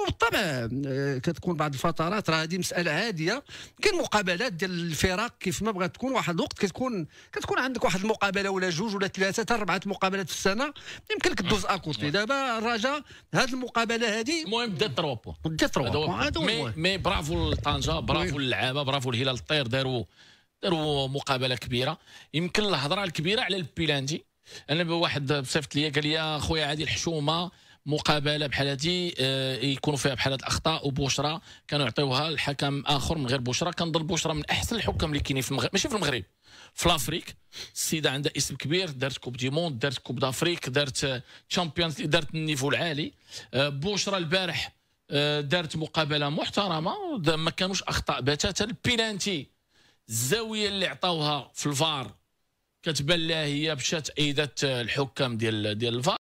وبالطبع آه، كتكون بعض الفترات راه هذه مساله عاديه كاين مقابلات ديال الفرق كيف ما بغات تكون واحد الوقت كتكون كتكون عندك واحد المقابله ولا جوج ولا ثلاثه حتى اربعه مقابلات في السنه يمكن لك دوز اكوتي دابا الرجاء هذه المقابله هذه المهم دات تروا بوان دا تروا مي برافو لطنجه برافو للعابه برافو لهلال الطير داروا داروا مقابله كبيره يمكن الهضره الكبيره على البيلانتي انا واحد صيفط لي قال لي خويا عادي الحشومه مقابله بحال هذه آه، يكونوا فيها بحال هذه الاخطاء وبشرى كانوا يعطيوها لحكم اخر من غير بشرى كنظن بشرى من احسن الحكام اللي كاينين في المغرب ماشي في المغرب في لافريك السيده عندها اسم كبير دارت كوب دي موند دارت كوب دافريك دارت تشامبيونز دارت النيفو العالي آه، بشرى البارح آه، دارت مقابله محترمه ما كانوش اخطاء بتاتا البينانتي الزاويه اللي عطاوها في الفار كتبان لها هي مشات ايدات الحكام ديال ديال الفار